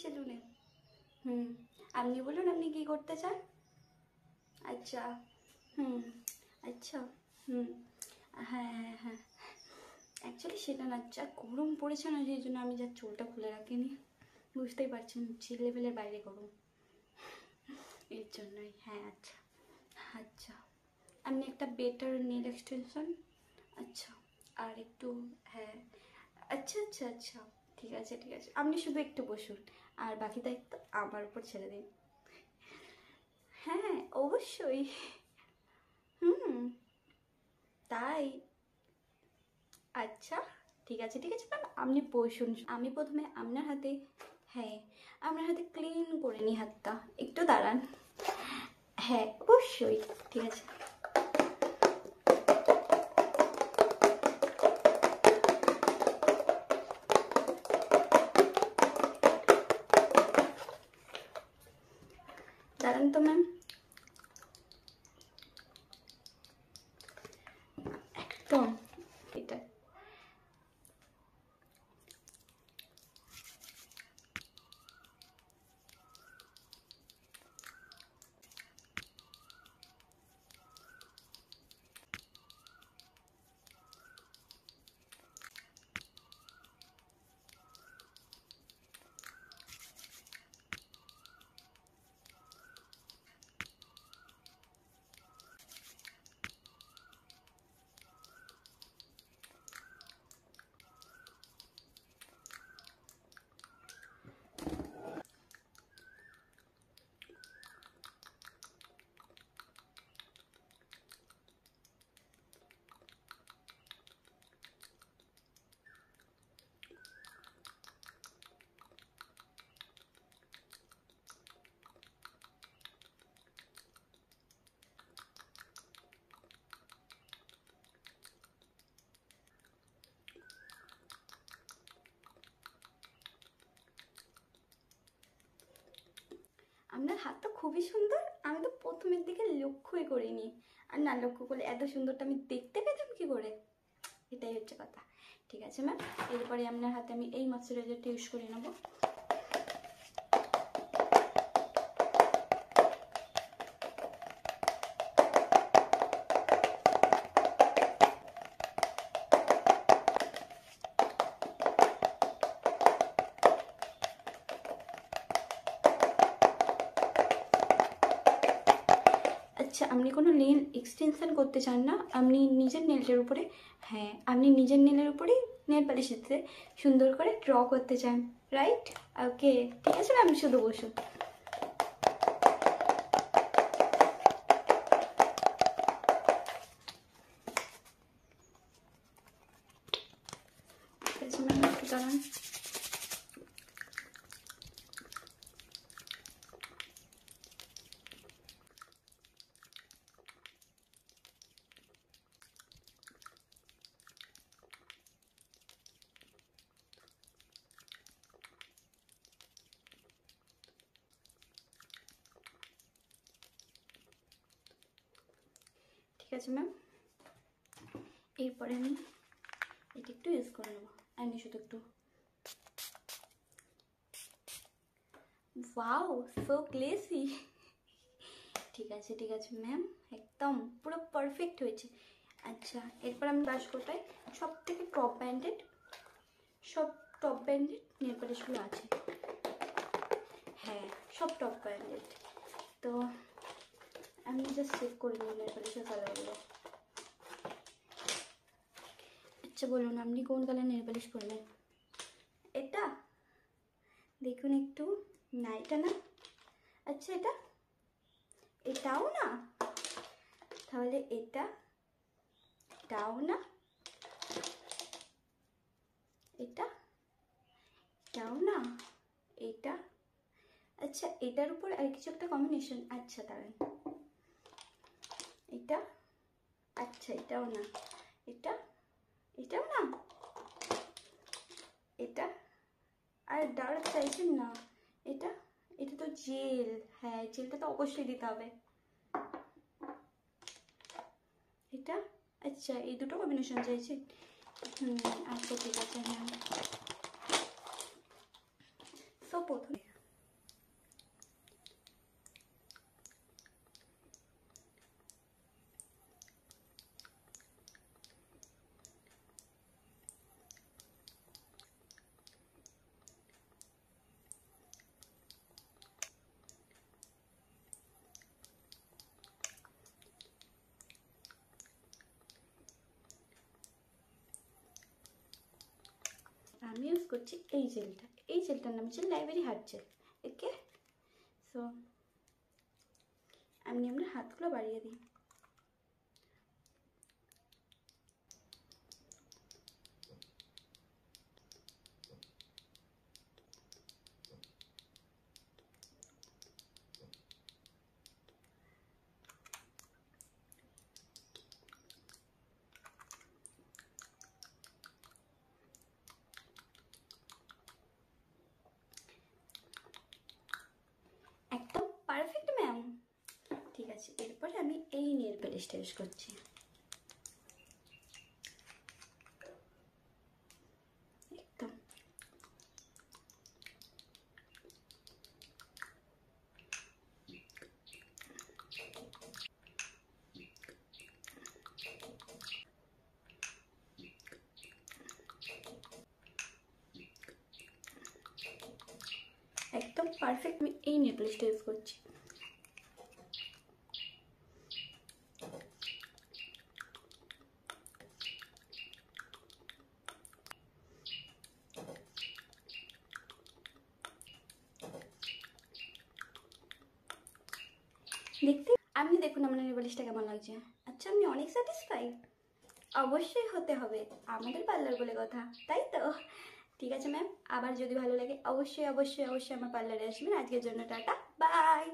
সেলুনে হুম আপনি বলুন আপনি কি করতে চান আচ্ছা হুম আচ্ছা হুম হ্যাঁ হ্যাঁ অ্যাকচুয়ালি সেটা না যা গরম পড়েছে না সেই জন্য আমি যা চুলটা খুলে রাখিনি বুঝতেই পারছেন লেভেলের বাইরে গরম এর জন্যই হ্যাঁ আচ্ছা আচ্ছা আপনি একটা বেটার নেল এক্সটেনশন আচ্ছা আর একটু হ্যাঁ আচ্ছা আচ্ছা আচ্ছা ঠিক আছে ঠিক আছে আপনি শুধু একটু বসুন আর বাকি দায়িত্ব আমার উপর ছেড়ে দিন হ্যাঁ অবশ্যই হুম তাই আচ্ছা ঠিক আছে ঠিক আছে ম্যাম আপনি বসুন আমি প্রথমে আপনার হাতে হ্যাঁ আপনার হাতে ক্লিন করে নিই হাতটা একটু দাঁড়ান হ্যাঁ অবশ্যই ঠিক আছে আপনার হাতটা খুবই সুন্দর আমি তো প্রথমের দিকে লক্ষ্যই করিনি আর না লক্ষ্য করলে এত সুন্দরটা আমি দেখতে পেতাম কি করে এটাই হচ্ছে কথা ঠিক আছে ম্যাম এরপরে আপনার হাতে আমি এই ময়শ্চারাইজারটা ইউজ করে নেবো আচ্ছা আপনি কোনো নেল এক্সটেনশান করতে চান না আপনি নিজের নেলটার উপরে হ্যাঁ আপনি নিজের নেলের উপরেই নেল পালিশেতে সুন্দর করে ড্র করতে চান রাইট ওকে ঠিক আছে ম্যাম শুধু বসুন ম্যাম you. আছে ম্যাম এরপরে আমি এটা একটু ইউজ করে নেব আমি শুধু একটু ওয়াও সো গ্লেসি ঠিক আছে ঠিক আছে ম্যাম একদম পুরো পারফেক্ট হয়েছে আচ্ছা এরপর আমি ব্রাশ করতে সব থেকে টপ ব্যান্ডেড সব টপ ব্যান্ডেড নেল আছে হ্যাঁ সব টপ ব্যান্ডেড তো আমি জাস্ট সেভ করে নিই নেপালিশের কালারগুলো আচ্ছা বলুন আপনি কোন কালার নেপালিশ করলেন এটা দেখুন একটু না এটা না আচ্ছা এটা এটাও না তাহলে এটা এটাও না এটা এটাও না এটা আচ্ছা এটার উপর আর কিছু একটা কম্বিনেশন আচ্ছা দাঁড়ান এটা আচ্ছা এটাও না এটা এটাও না এটা আর ডার্ক চাইছেন না এটা এটা তো জেল হ্যাঁ জেলটা তো অবশ্যই দিতে হবে এটা আচ্ছা এই দুটো কম্বিনেশন চাইছে হুম আচ্ছা ঠিক আছে হ্যাঁ সব প্রথমে করছি এই জেলটা এই জেলটার নাম হচ্ছে লাইব্রেরি হাত জেল ওকে সো আমি আমরা হাতগুলো বাড়িয়ে দিই এর পেস্টটা ইউজ করছি একদম পারফেক্ট আমি এই নেকলেসটা ইউজ করছি দেখতে আমি দেখুন আমার নেলপালিশটা কেমন লাগছে আচ্ছা আপনি অনেক স্যাটিসফাই অবশ্যই হতে হবে আমাদের পার্লার বলে কথা তাই তো ঠিক আছে ম্যাম আবার যদি ভালো লাগে অবশ্যই অবশ্যই অবশ্যই আমার পার্লারে আসবেন আজকের জন্য টাটা বাই